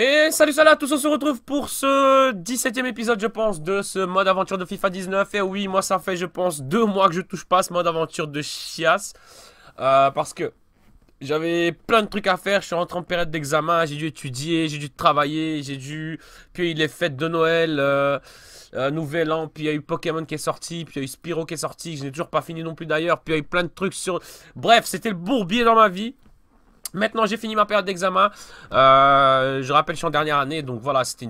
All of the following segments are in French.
Et salut salut à tous, on se retrouve pour ce 17ème épisode je pense de ce mode aventure de FIFA 19 Et oui, moi ça fait je pense deux mois que je touche pas ce mode aventure de chiasse euh, Parce que j'avais plein de trucs à faire, je suis rentré en période d'examen, j'ai dû étudier, j'ai dû travailler, j'ai dû... Puis il les fêtes de Noël, euh, euh, Nouvel An, puis il y a eu Pokémon qui est sorti, puis il y a eu Spyro qui est sorti, je n'ai toujours pas fini non plus d'ailleurs Puis il y a eu plein de trucs sur... Bref, c'était le bourbier dans ma vie Maintenant, j'ai fini ma période d'examen. Euh, je rappelle, je suis en dernière année, donc voilà, c'était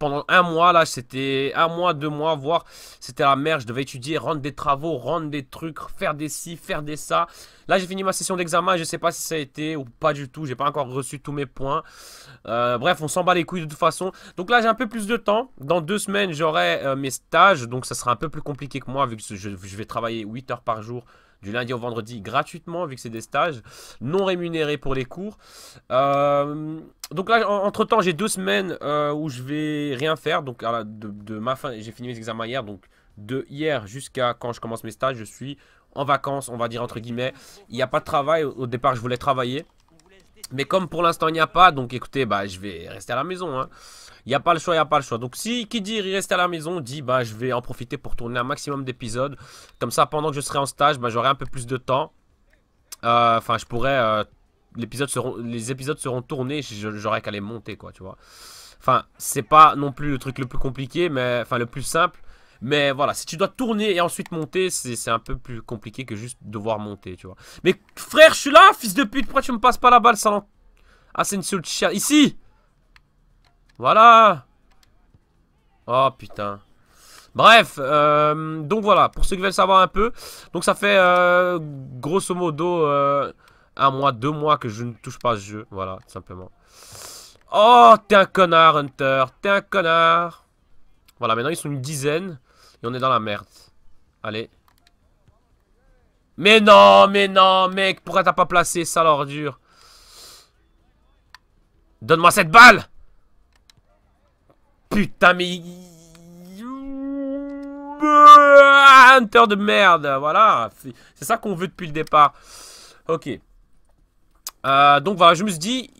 pendant un mois, là, c'était un mois, deux mois, voire c'était la merde. Je devais étudier, rendre des travaux, rendre des trucs, faire des ci, faire des ça. Là, j'ai fini ma session d'examen. Je ne sais pas si ça a été ou pas du tout. J'ai pas encore reçu tous mes points. Euh, bref, on s'en bat les couilles de toute façon. Donc là, j'ai un peu plus de temps. Dans deux semaines, j'aurai euh, mes stages, donc ça sera un peu plus compliqué que moi, vu que je, je vais travailler 8 heures par jour du lundi au vendredi gratuitement vu que c'est des stages non rémunérés pour les cours. Euh, donc là, entre temps, j'ai deux semaines euh, où je vais rien faire. Donc de, ma fin, j'ai fini mes examens hier, donc de hier jusqu'à quand je commence mes stages, je suis en vacances, on va dire entre guillemets. Il n'y a pas de travail. Au départ, je voulais travailler. Mais comme pour l'instant il n'y a pas, donc écoutez, bah, je vais rester à la maison. Hein. Il a pas le choix, il a pas le choix. Donc si qui dit reste à la maison dit bah je vais en profiter pour tourner un maximum d'épisodes. Comme ça pendant que je serai en stage, bah, j'aurai un peu plus de temps. Euh, enfin je pourrais... Euh, seront, les épisodes seront tournés, j'aurai qu'à les monter quoi tu vois. Enfin c'est pas non plus le truc le plus compliqué mais enfin le plus simple. Mais voilà, si tu dois tourner et ensuite monter, c'est un peu plus compliqué que juste devoir monter, tu vois. Mais frère, je suis là, fils de pute, pourquoi tu me passes pas la balle, sans Ah, c'est une seule chien. Ici voilà Oh putain. Bref, euh, donc voilà, pour ceux qui veulent savoir un peu, donc ça fait euh, grosso modo euh, un mois, deux mois que je ne touche pas ce jeu, voilà, simplement. Oh, t'es un connard, Hunter, t'es un connard. Voilà, maintenant ils sont une dizaine et on est dans la merde. Allez. Mais non, mais non, mec, pourquoi t'as pas placé ça, l'ordure Donne-moi cette balle Putain, mais... Ah, Hunter de merde, voilà. C'est ça qu'on veut depuis le départ. Ok. Euh, donc voilà, je me suis dit,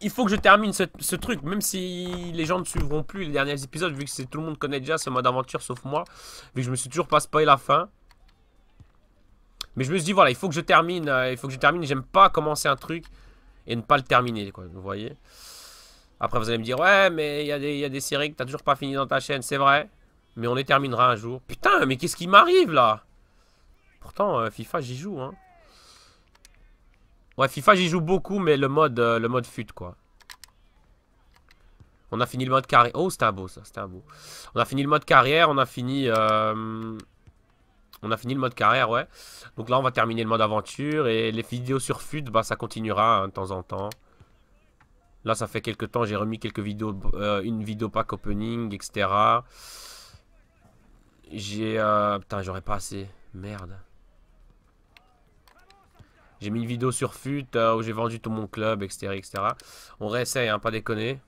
il faut que je termine ce, truc, même si les gens ne suivront plus les derniers épisodes, vu que tout le monde connaît déjà ce mode aventure, sauf moi, vu que je me suis toujours pas spoilé la fin. Mais je me suis dit, voilà, il faut que je termine, euh, il faut que je termine, j'aime pas commencer un truc et ne pas le terminer, quoi, vous voyez. Après, vous allez me dire, ouais, mais il y, a des séries que t'as toujours pas fini dans ta chaîne, c'est vrai. Mais on les terminera un jour. Putain, mais qu'est-ce qui m'arrive, là Pourtant, euh, FIFA, j'y joue, hein. Ouais, FIFA, j'y joue beaucoup, mais le mode, euh, le mode fut, quoi. On a fini le mode carrière. Oh, c'était un beau, ça. C'était un beau. On a fini le mode carrière. On a fini... Euh, on a fini le mode carrière, ouais. Donc là, on va terminer le mode aventure. Et les vidéos sur fut, bah, ça continuera hein, de temps en temps. Là, ça fait quelques temps, j'ai remis quelques vidéos, euh, une vidéo pack opening, etc. J'ai... Euh, putain, j'aurais pas assez. Merde. J'ai mis une vidéo sur FUT euh, où j'ai vendu tout mon club, etc. etc. On réessaye, hein, pas déconner.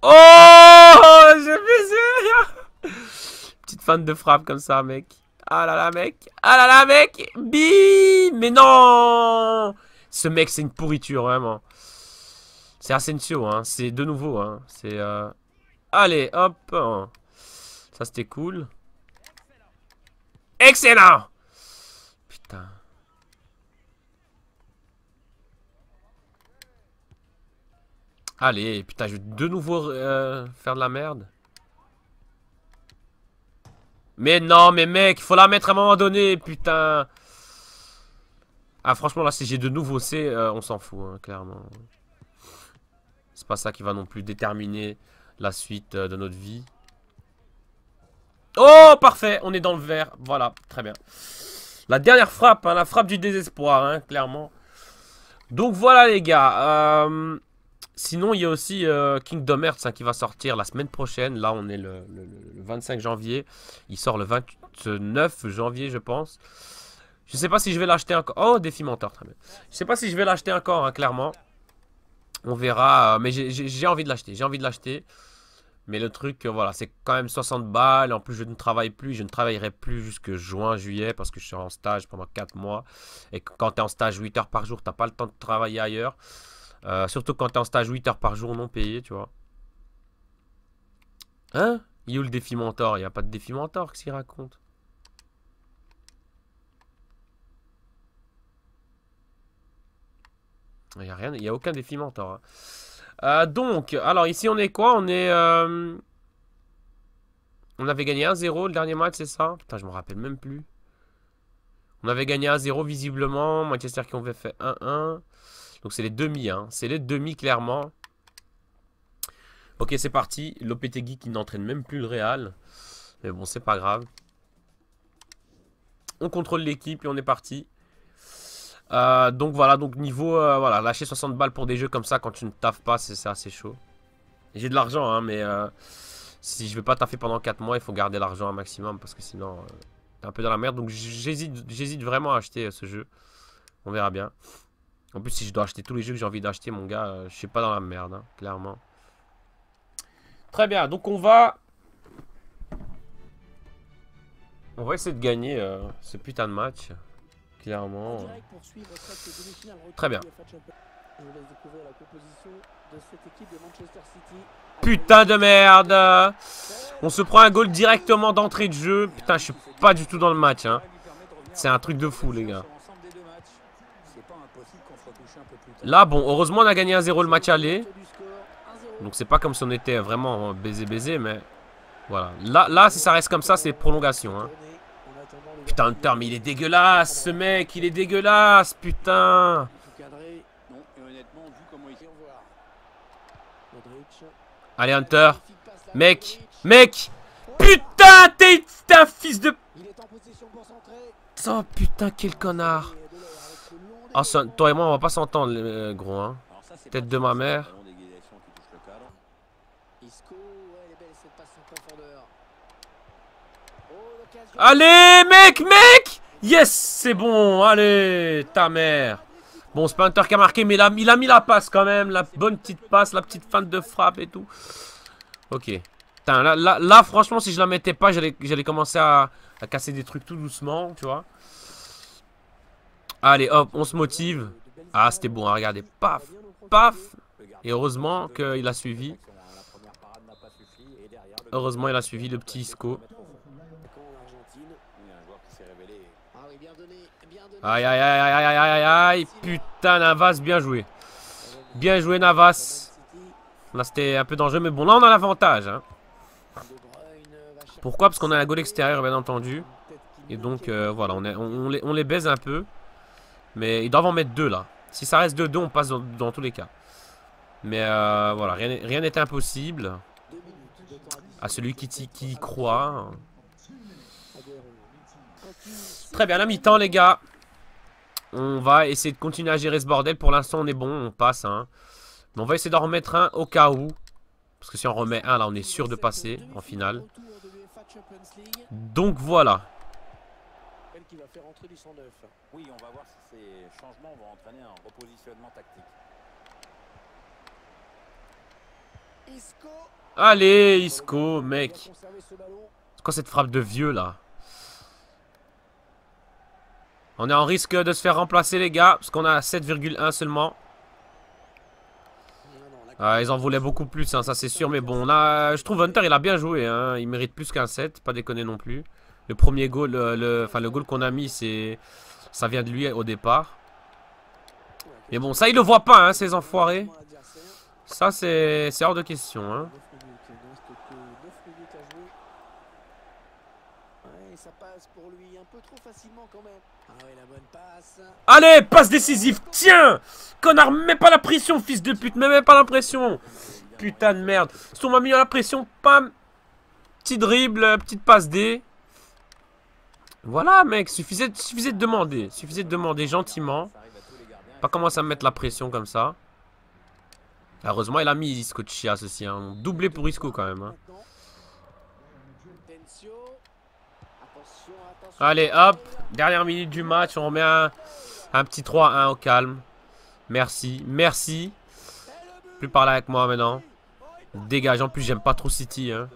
Oh J'ai ça Petite fan de frappe comme ça, mec. Ah là là, mec. Ah là là, mec Bim Mais non ce mec, c'est une pourriture, vraiment. C'est Asensio, hein. C'est de nouveau, hein. C'est... Euh, allez, hop. Ça, c'était cool. Excellent Putain. Allez, putain, je vais de nouveau euh, faire de la merde. Mais non, mais mec, il faut la mettre à un moment donné, putain. Ah franchement là si j'ai de nouveau C euh, on s'en fout hein, clairement. C'est pas ça qui va non plus déterminer la suite euh, de notre vie. Oh parfait on est dans le vert voilà très bien. La dernière frappe hein, la frappe du désespoir hein, clairement. Donc voilà les gars. Euh, sinon il y a aussi Kingdom Hearts qui va sortir la semaine prochaine. Là on est le 25 janvier. Il sort le 29 janvier je pense. Je sais pas si je vais l'acheter encore. Oh, défi mentor, très bien. Je sais pas si je vais l'acheter encore, hein, clairement. On verra. Euh, mais j'ai envie de l'acheter. J'ai envie de l'acheter. Mais le truc, euh, voilà, c'est quand même 60 balles. En plus, je ne travaille plus. Je ne travaillerai plus jusque juin, juillet, parce que je serai en stage pendant 4 mois. Et quand tu es en stage 8 heures par jour, t'as pas le temps de travailler ailleurs. Euh, surtout quand tu es en stage 8 heures par jour non payé, tu vois. Hein Il y a où le défi mentor. Il n'y a pas de défi mentor, qu'est-ce raconte Il n'y a rien, il n'y a aucun défi mentor. Hein. Euh, donc, alors ici on est quoi On est... Euh, on avait gagné 1-0 le dernier match, c'est ça Putain, je me rappelle même plus. On avait gagné 1-0 visiblement. Manchester qui avait fait 1-1. Donc c'est les demi, hein. C'est les demi clairement. Ok, c'est parti. Guy qui n'entraîne même plus le Real. Mais bon, c'est pas grave. On contrôle l'équipe et on est parti. Euh, donc voilà, donc niveau, euh, voilà, lâcher 60 balles pour des jeux comme ça quand tu ne taffes pas, c'est assez chaud. J'ai de l'argent, hein, mais euh, si je vais pas taffer pendant 4 mois, il faut garder l'argent un maximum parce que sinon, t'es un peu dans la merde. Donc j'hésite vraiment à acheter ce jeu. On verra bien. En plus, si je dois acheter tous les jeux que j'ai envie d'acheter, mon gars, je suis pas dans la merde, hein, clairement. Très bien, donc on va... On va essayer de gagner ce putain de match clairement. Très bien. Putain de merde On se prend un goal directement d'entrée de jeu. Putain, je suis pas du tout dans le match. Hein. C'est un truc de fou, les gars. Là, bon, heureusement, on a gagné 1-0 le match aller. Donc, c'est pas comme si on était vraiment baisé-baisé, mais... Voilà. Là, là, si ça reste comme ça, c'est prolongation. Hein. Putain, Hunter, mais il est dégueulasse, ce mec, il est dégueulasse, putain. Allez, Hunter. Mec, mec, putain, t'es un fils de... Oh putain, quel connard. Oh, toi et moi, on va pas s'entendre, euh, gros, hein. Tête de ma mère. Allez, mec, mec Yes, c'est bon, allez, ta mère. Bon, c'est qui a marqué, mais il a, mis la passe quand même. La bonne petite passe, la petite feinte de frappe et tout. Ok. là, franchement, si je la mettais pas, j'allais commencer à, casser des trucs tout doucement, tu vois. Allez, hop, on se motive. Ah, c'était bon, hein, regardez. Paf, paf. Et heureusement qu'il a suivi. Heureusement, il a suivi le petit Isco. Aïe, aïe, aïe, aïe, aïe, aïe, aïe. Putain, Navas, bien joué. Bien joué, Navas. Là, c'était un peu dangereux, mais bon, là, on a l'avantage. Hein. Pourquoi Parce qu'on a un goal extérieur bien entendu. Et donc, euh, voilà, on, on, les, baise un peu. Mais ils doivent en mettre deux, là. Si ça reste 2-2, on passe dans, tous les cas. Mais euh, voilà, rien n'est impossible. À celui qui, qui croit. Très bien, la mi-temps, les gars. On va essayer de continuer à gérer ce bordel. Pour l'instant, on est bon, on passe. Hein. Mais on va essayer d'en remettre un au cas où. Parce que si on remet un, là, on est sûr de passer en finale. Donc voilà. Allez, Isco, mec. C'est quoi cette frappe de vieux, là on est en risque de se faire remplacer, les gars, parce qu'on a 7,1 seulement. Ah, ils en voulaient beaucoup plus, hein, ça c'est sûr. Mais bon, là, je trouve Hunter, il a bien joué. Hein. Il mérite plus qu'un 7, pas déconner non plus. Le premier goal, le, enfin, le goal qu'on a mis, c'est ça vient de lui au départ. Mais bon, ça, il le voit pas, hein, ces enfoirés. Ça, c'est hors de question. Hein. Allez, passe décisive. Tiens Connard, mets pas la pression, fils de pute. Mets pas la pression. Putain de merde. Si on m'a mis la pression, pam. Petit dribble, petite passe D. Voilà, mec. Suffisait, suffisait de demander. Suffisait de demander gentiment. Pas commencer à mettre la pression comme ça. Heureusement, il a mis Isco Chia, ceci. Hein. Doublé pour Isco quand même. Hein. Allez, hop. Dernière minute du match. On remet un, petit 3-1 au calme. Merci. Merci. Plus parler avec moi maintenant. Dégage. En plus, j'aime pas trop City. Hein.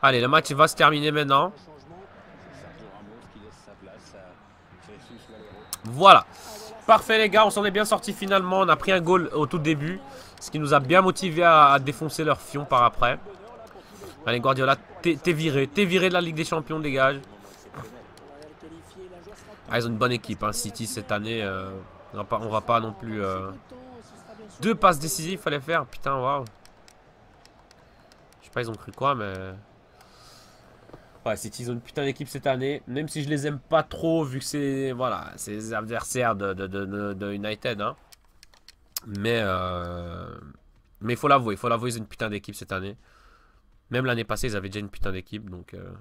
Allez, le match va se terminer maintenant. Voilà. Parfait les gars, on s'en est bien sorti finalement. On a pris un goal au tout début. Ce qui nous a bien motivé à, défoncer leur fion par après. Allez, Guardiola, t'es viré. T'es viré de la Ligue des Champions, dégage. Ah, ils ont une bonne équipe, hein, City, cette année. Euh, on va pas non plus... Euh, deux passes décisives, fallait faire. Putain, waouh. Je sais pas, ils ont cru quoi, mais... Ouais, City, ils ont une putain d'équipe cette année. Même si je les aime pas trop, vu que c'est... Voilà, c'est les adversaires de, United, hein. Mais... Euh, mais il faut l'avouer, il faut l'avouer, ils ont une putain d'équipe cette année. Même l'année passée, ils avaient déjà une putain d'équipe, donc... Euh.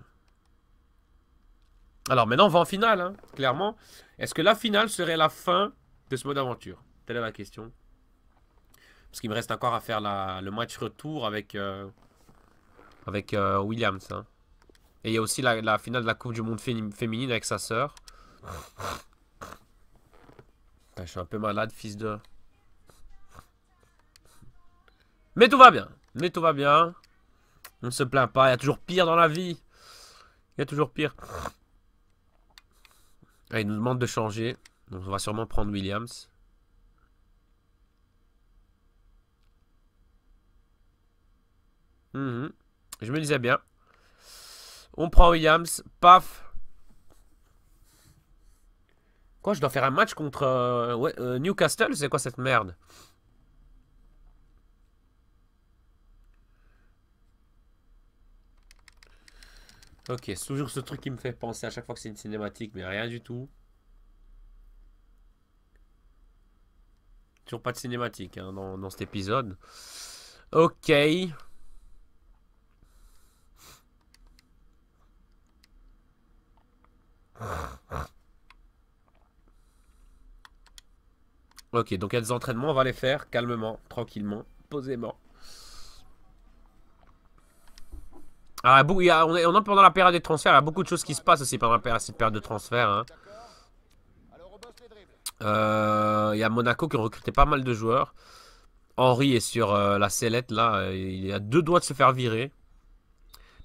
Alors maintenant, on va en finale, hein, clairement. Est-ce que la finale serait la fin de ce mode aventure Telle est la question. Parce qu'il me reste encore à faire le match retour avec, euh, avec euh, Williams. Hein. Et il y a aussi la, finale de la Coupe du Monde féminine avec sa sœur. je suis un peu malade, fils de... Mais tout va bien. Mais tout va bien. On ne se plaint pas, il y a toujours pire dans la vie. Il y a toujours pire. Ah, il nous demande de changer. Donc on va sûrement prendre Williams. Mhm. Je me disais bien. On prend Williams. Paf. Quoi, je dois faire un match contre euh, euh, Newcastle C'est quoi cette merde Ok, c'est toujours ce truc qui me fait penser à chaque fois que c'est une cinématique, mais rien du tout. Toujours pas de cinématique hein, dans, dans, cet épisode. Ok. Ok, donc il y a des entraînements, on va les faire calmement, tranquillement, posément. Ah, on, est, pendant la période des transferts. Il y a beaucoup de choses qui se passent aussi pendant la période, cette période de transfert. Hein. Euh, il y a Monaco qui ont recruté pas mal de joueurs. Henri est sur euh, la sellette là. Il a deux doigts de se faire virer.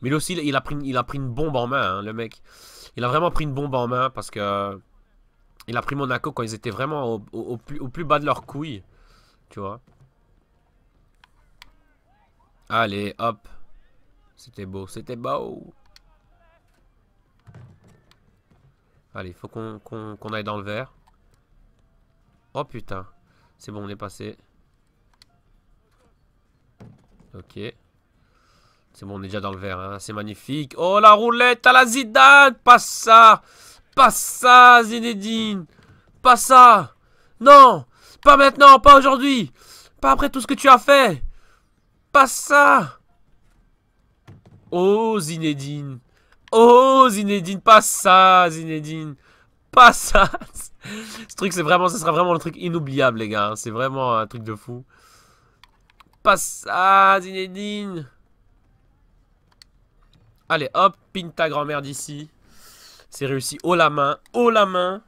Mais lui aussi, il a pris, il a pris une bombe en main, hein, le mec. Il a vraiment pris une bombe en main parce que. Il a pris Monaco quand ils étaient vraiment au, plus, au plus, bas de leur couilles. Tu vois. Allez, hop. C'était beau, c'était beau. Allez, faut qu'on aille dans le verre. Oh putain. C'est bon, on est passé. Ok. C'est bon, on est déjà dans le verre. Hein. C'est magnifique. Oh, la roulette à la Zidane Pas ça Pas ça, Zinedine Pas ça Non Pas maintenant, pas aujourd'hui Pas après tout ce que tu as fait Pas ça Oh Zinedine. Oh Zinedine, pas ça Zinedine. Pas ça. Ce truc c'est vraiment, ce sera vraiment le truc inoubliable les gars. C'est vraiment un truc de fou. Pas ça Zinedine. Allez hop, ping ta grand-mère d'ici. C'est réussi Oh la main, Oh la main.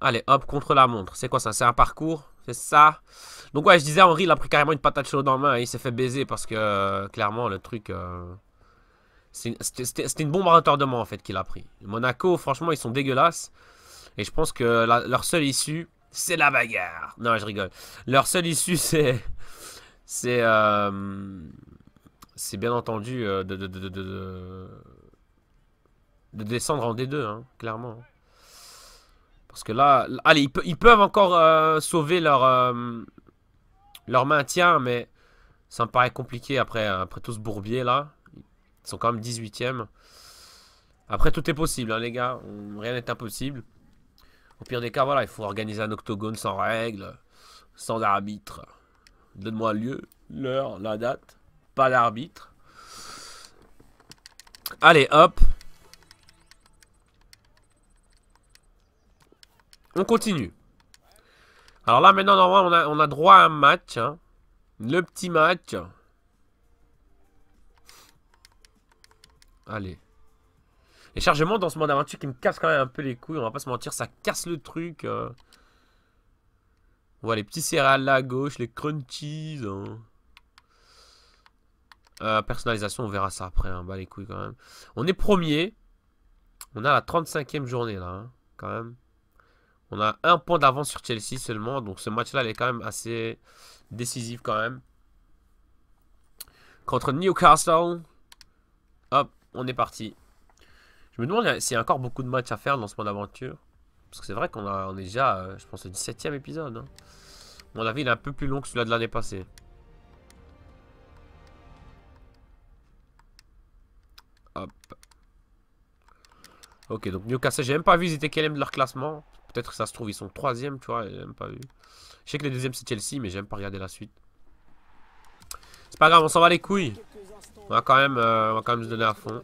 Allez hop, contre la montre. C'est quoi ça C'est un parcours C'est ça donc ouais, je disais, Henri il a pris carrément une patate chaude en main et hein, il s'est fait baiser parce que, euh, clairement, le truc... Euh, c'était une bombe à retardement, en fait, qu'il a pris. Monaco, franchement, ils sont dégueulasses. Et je pense que leur seule issue, c'est la bagarre. Non, je rigole. Leur seule issue, c'est... C'est... Euh, c'est bien entendu de de, descendre en D2, hein, clairement. Parce que là, allez, ils, peuvent encore sauver leur, leur maintien, mais ça me paraît compliqué après, après tout ce bourbier là. Ils sont quand même 18e. Après, tout est possible, hein, les gars. Rien n'est impossible. Au pire des cas, voilà, il faut organiser un octogone sans règles, sans arbitre. Donne-moi lieu, l'heure, la date. Pas d'arbitre. Allez, hop. On continue. Alors là, maintenant, normalement, on a, droit à un match. Hein. Le petit match. Allez. Les chargements dans ce mode d'aventure, qui me casse quand même un peu les couilles. On va pas se mentir, ça casse le truc. On hein. voit les petits céréales là à gauche, les crunchies. Hein. Euh, personnalisation, on verra ça après. Hein. Bah les couilles quand même. On est premier. On a la 35e journée là. Quand même. On a un point d'avance sur Chelsea seulement. Donc ce match-là, il est quand même assez décisif quand même. Contre Newcastle. Hop, on est parti. Je me demande s'il y a encore beaucoup de matchs à faire dans ce monde d'aventure. Parce que c'est vrai qu'on on est déjà, euh, je pense, au 17ème épisode. Hein. mon avis, il est un peu plus long que celui-là de l'année passée. Hop. Ok, donc Newcastle, j'ai même pas vu ils étaient quel de leur classement. Peut-être que ça se trouve, ils sont troisième, tu vois, j'ai même pas vu. Je sais que les deuxièmes, c'est Chelsea, mais j'aime pas regarder la suite. C'est pas grave, on s'en va les couilles. On va quand même, euh, quand même se donner à fond.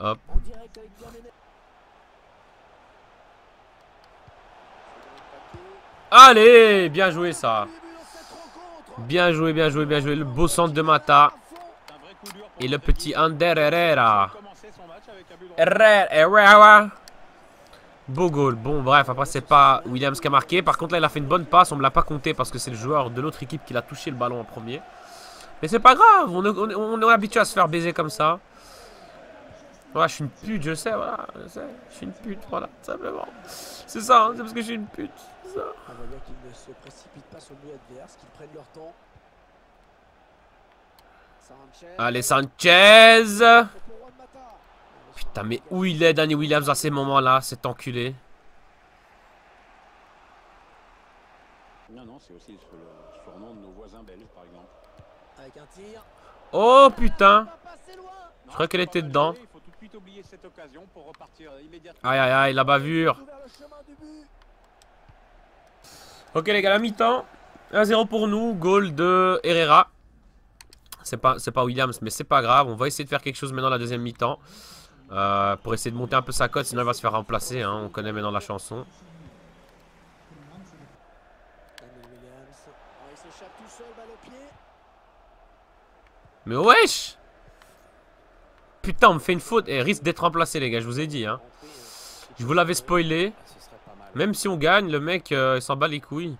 Hop. Allez, bien joué ça. Bien joué, bien joué, bien joué. Le beau centre de Mata. Et le petit Ander Herrera. Herrera. Beau goal. Bon, bref, après, c'est pas Williams qui a marqué. Par contre, là, il a fait une bonne passe. On me l'a pas compté parce que c'est le joueur de l'autre équipe qui l'a touché le ballon en premier. Mais c'est pas grave. On est, on, habitué à se faire baiser comme ça. Voilà, je suis une pute, je sais, voilà. Je sais, je suis une pute, voilà, simplement. C'est ça, hein, c'est parce que je suis une pute. Ça. Allez, Sanchez Putain, mais où il est, Danny Williams, à ces moments-là, cet enculé Non, non, c'est aussi surnom de nos voisins belges, par exemple. Avec un tir. Oh putain Je croyais qu'elle était dedans. Aïe aïe aïe, la bavure. Ok les gars, la mi-temps. 1-0 pour nous, goal de Herrera. C'est pas, pas Williams, mais c'est pas grave. On va essayer de faire quelque chose maintenant la deuxième mi-temps. Euh, pour essayer de monter un peu sa cote, sinon il va se faire remplacer. Hein. on connaît maintenant la chanson. Mais wesh Putain, on me fait une faute et eh, risque d'être remplacé, les gars, je vous ai dit. Hein. Je vous l'avais spoilé. Même si on gagne, le mec, euh, s'en bat les couilles.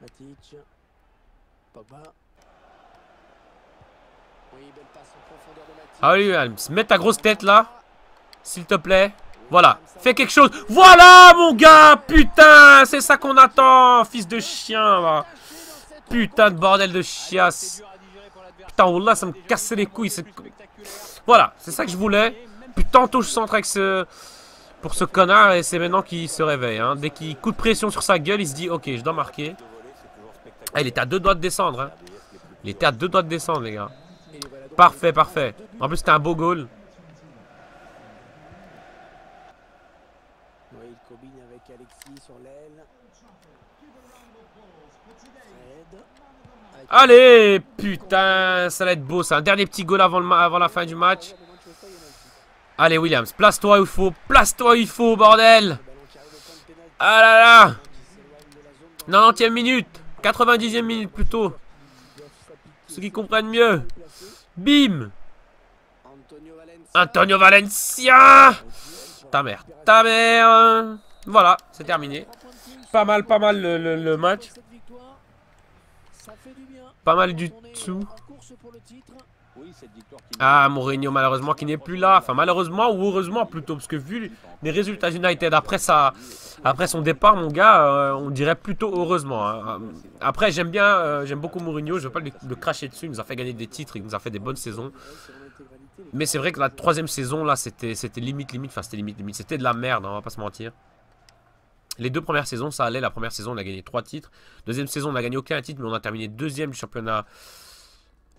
Matic. Ah Allez, mets ta grosse tête là. S'il te plaît. Voilà, fais quelque chose. Voilà, mon gars Putain, c'est ça qu'on attend, fils de chien, Putain de bordel de chiasse. Putain, là ça me cassait les couilles. Voilà, c'est ça que je voulais. Putain, tantôt je centre avec ce... Pour ce connard, et c'est maintenant qu'il se réveille. Hein. Dès qu'il coupe pression sur sa gueule, il se dit, ok, je dois marquer. Ah, il était à deux doigts de descendre. Hein. Il était à deux doigts de descendre, les gars. Parfait, parfait. En plus, c'était un beau goal. Allez, putain, ça va être beau C'est Un dernier petit goal avant, avant la fin du match. Allez, Williams, place-toi où il faut. Place-toi où il faut, bordel. Ah là là 90e minute 90e minute plutôt. Ceux qui comprennent mieux. Bim Antonio Valencia Ta mère, ta mère Voilà, c'est terminé. Pas mal, pas mal le, match. Pas mal du tout. Ah, Mourinho, malheureusement, qui n'est plus là. Enfin, malheureusement ou heureusement plutôt, parce que vu les résultats United après, ça après son départ, mon gars, euh, on dirait plutôt heureusement. Hein. Euh, après, j'aime bien, euh, j'aime beaucoup Mourinho. Je ne veux pas le, cracher dessus. Il nous a fait gagner des titres, il nous a fait des bonnes saisons. Mais c'est vrai que la troisième saison, là, c'était limite, limite. Enfin, c'était limite, limite. C'était de la merde, hein, on va pas se mentir. Les deux premières saisons, ça allait. La première saison, on a gagné trois titres. Deuxième saison, on n'a gagné aucun titre, mais on a terminé deuxième du championnat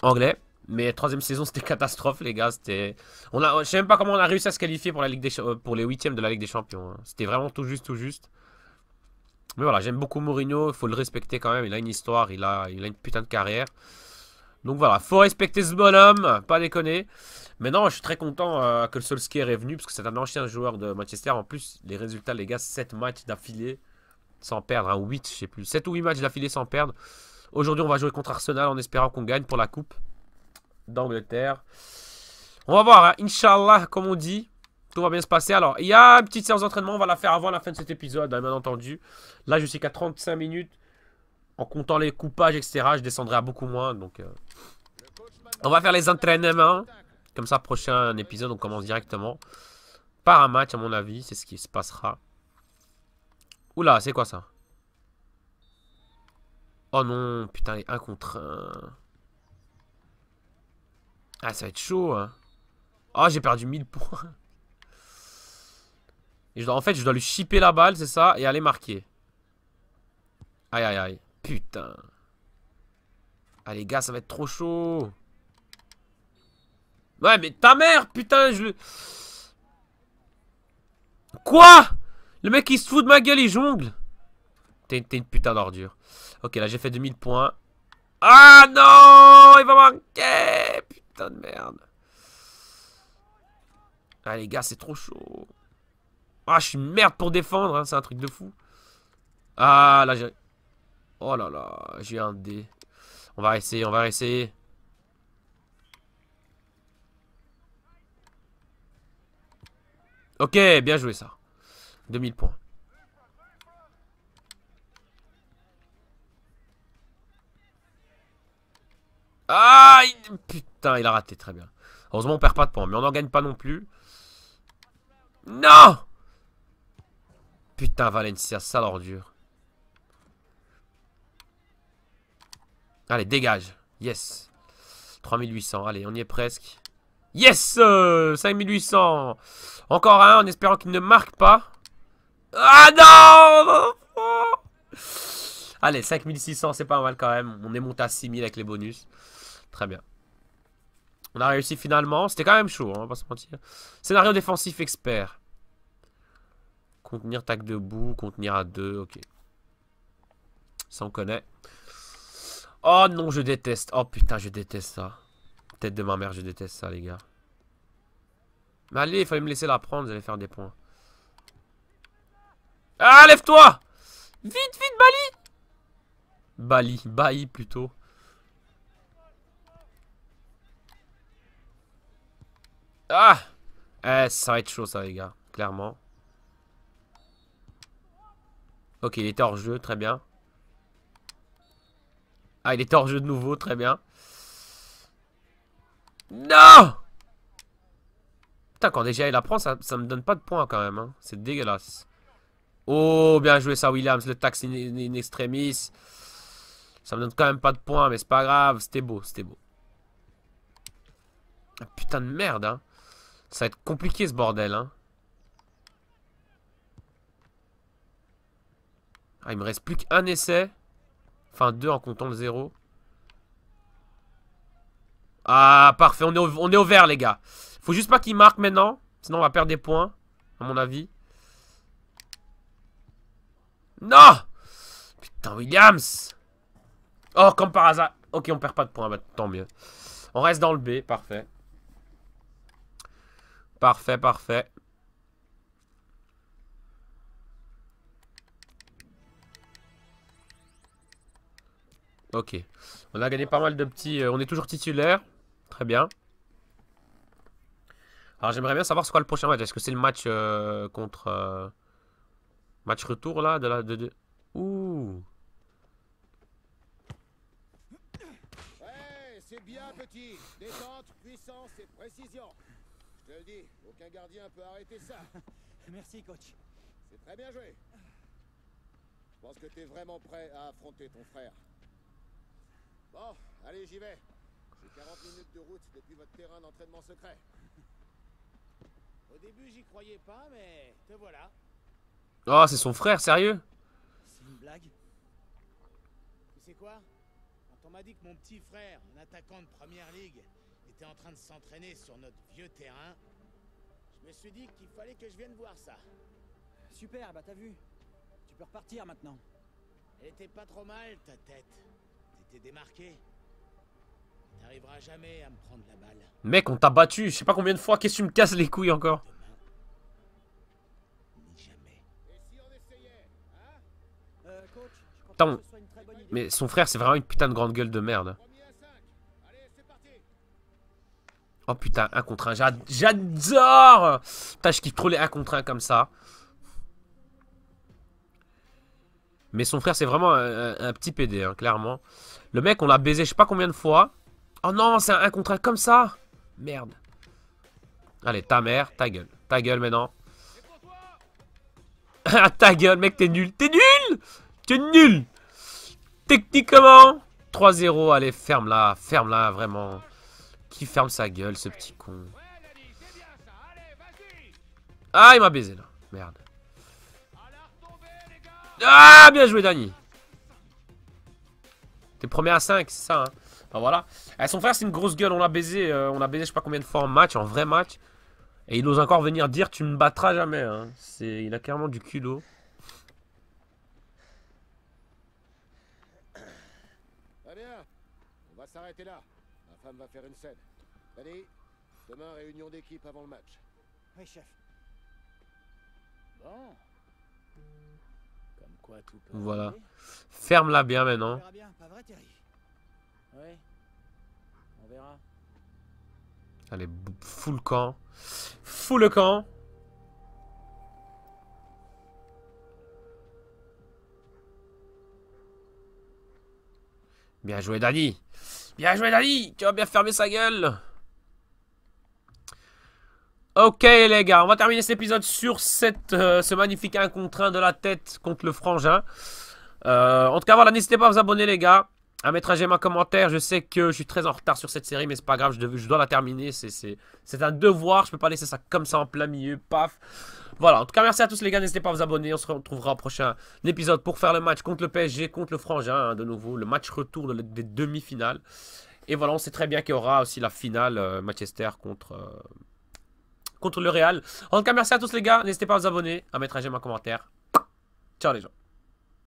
anglais. Mais troisième saison, c'était catastrophe, les gars. C'était, on a, je sais même pas comment on a réussi à se qualifier pour la Ligue des, euh, pour les huitièmes de la Ligue des Champions. Hein. C'était vraiment tout juste, tout juste. Mais voilà, j'aime beaucoup Mourinho. Il Faut le respecter quand même. Il a une histoire, il a, il a une putain de carrière. Donc voilà, faut respecter ce bonhomme, pas déconner. Mais non, je suis très content euh, que le Solskjaer est venu, parce que c'est un ancien joueur de Manchester. En plus, les résultats, les gars, 7 matchs d'affilée sans perdre, 8, hein, je sais plus. 7 ou 8 matchs d'affilée sans perdre. Aujourd'hui, on va jouer contre Arsenal en espérant qu'on gagne pour la coupe d'Angleterre. On va voir, inshallah, hein. Inch'Allah, comme on dit. Tout va bien se passer. Alors, il y a une petite séance d'entraînement. On va la faire avant la fin de cet épisode, hein, bien entendu. Là, je suis qu'à 35 minutes. En comptant les coupages, etc., je descendrai à beaucoup moins. Donc, euh. on va faire les entraînements. Comme ça, prochain épisode, on commence directement. Par un match, à mon avis. C'est ce qui se passera. Oula, c'est quoi ça Oh non, putain, les contre un ah, ça va être chaud. hein. oh, j'ai perdu 1000 points. Et je en fait, je dois lui chipper la balle, c'est ça, et aller marquer. Aïe, aïe, aïe. Putain. Allez ah, gars, ça va être trop chaud. Ouais, mais ta mère, putain, je Quoi Le mec, il se fout de ma gueule, il jongle. T'es une, putain d'ordure. Ok, là, j'ai fait 2000 points. Ah non Il va manquer de merde. Ah les gars, c'est trop chaud. Ah, je suis merde pour défendre, hein, c'est un truc de fou. Ah, là j'ai... Oh là là, j'ai un dé. On va essayer, on va essayer. Ok, bien joué ça. 2000 points. putain, il a raté, très bien. Heureusement, on perd pas de points, mais on n'en gagne pas non plus. Non Putain, Valencia, sale ordure. Allez, dégage. Yes. 3800, allez, on y est presque. Yes 5800 euh, Encore un, en espérant qu'il ne marque pas. Ah non Allez, 5600, c'est pas mal quand même. On est monté à 6000 avec les bonus. Très bien. On a réussi finalement. C'était quand même chaud, hein, on va pas se mentir. Scénario défensif expert. Contenir tac debout, contenir à deux, ok. Ça on connaît. Oh non, je déteste. Oh putain, je déteste ça. Tête de ma mère, je déteste ça, les gars. Mais allez, il fallait me laisser la prendre, allez faire des points. Ah, lève-toi Vite, vite, Bali Bali, Bali plutôt. Ah eh, Ça va être chaud ça les gars, clairement. Ok, il est hors jeu, très bien. Ah, il est hors jeu de nouveau, très bien. Non Putain, quand déjà il apprend, ça, me donne pas de points quand même. Hein. C'est dégueulasse. Oh, bien joué ça, Williams. Le taxi in, in, extremis. Ça me donne quand même pas de points, mais c'est pas grave. C'était beau, c'était beau. Ah, putain de merde, hein. Ça va être compliqué ce bordel, hein. Ah, il me reste plus qu'un essai. Enfin, deux en comptant le zéro. Ah, parfait. On est au, vert, les gars. Faut juste pas qu'il marque maintenant. Sinon, on va perdre des points, à mon avis. Non Putain, Williams Oh, comme par hasard. Ok, on perd pas de points. Bah, tant mieux. On reste dans le B. Parfait. Parfait, parfait. Ok. On a gagné pas mal de petits... Euh, on est toujours titulaire. Très bien. Alors j'aimerais bien savoir ce qu'est le prochain match. Est-ce que c'est le match euh, contre... Euh, match retour là de la... De, Ouh ouais, c'est bien petit. Détente, puissance et précision. Je le dis, aucun gardien peut arrêter ça. Merci, coach. C'est très bien joué. Je pense que tu es vraiment prêt à affronter ton frère. Bon, allez, j'y vais. J'ai 40 minutes de route depuis votre terrain d'entraînement secret. Au début, j'y croyais pas, mais te voilà. Oh, c'est son frère, sérieux C'est une blague. Tu sais quoi Quand on m'a dit que mon petit frère, un attaquant de première ligue, était en train de s'entraîner sur notre vieux terrain. Je me suis dit qu'il fallait que je vienne voir ça. Super, bah t'as vu. Tu peux repartir maintenant. Elle était pas trop mal, ta tête. T'étais démarqué. T'arriveras jamais à me prendre la balle. Mec, on t'a battu, je sais pas combien de fois, qu'est-ce que tu me casses les couilles encore mais son frère, c'est vraiment une putain de grande gueule de merde. Oh putain, 1 contre 1, j'adore Putain, je kiffe trop les 1 contre 1 comme ça. Mais son frère, c'est vraiment un, petit PD, hein, clairement. Le mec, on l'a baisé je sais pas combien de fois. Oh non, c'est un 1 contre 1 comme ça Merde. Allez, ta mère, ta gueule. Ta gueule maintenant. Ah, ta gueule, mec, t'es nul. T'es nul T'es nul Techniquement 3-0, allez, ferme-la, ferme-la, vraiment. Qui ferme sa gueule, ce petit con. Ah, il m'a baisé, là. Merde. Ah, bien joué, Dani. T'es premier à 5, c'est ça, Bah voilà. Eh, son frère, c'est une grosse gueule. On l'a baisé, euh, on l'a baisé je sais pas combien de fois en match, en vrai match. Et il ose encore venir dire tu me battras jamais. Hein. C'est, il a clairement du culot. Allez, hein. on va s'arrêter là femme va faire une scène. Allez, demain, réunion d'équipe avant le match. Oui, chef. Bon. Comme quoi, tout peut Voilà. Ferme-la bien maintenant. On verra pas vrai, On verra. Allez, fous le camp. Fous le camp. Bien joué, Dani. Bien joué, Dali Tu vas bien fermer sa gueule Ok, les gars, on va terminer cet épisode sur euh, ce magnifique 1 contre 1 de la tête contre le frangin. Euh, en tout cas, voilà, n'hésitez pas à vous abonner, les gars à mettre un j'aime, un commentaire. Je sais que je suis très en retard sur cette série, mais c'est pas grave, je, dois la terminer. C'est un devoir, je peux pas laisser ça comme ça en plein milieu. Paf. Voilà, en tout cas, merci à tous les gars. N'hésitez pas à vous abonner. On se retrouvera au prochain épisode pour faire le match contre le PSG, contre le Frangin, hein, de nouveau. Le match retour des demi-finales. Et voilà, on sait très bien qu'il y aura aussi la finale euh, Manchester contre, euh, contre le Real. En tout cas, merci à tous les gars. N'hésitez pas à vous abonner, à mettre un j'aime, commentaire. Ciao les gens.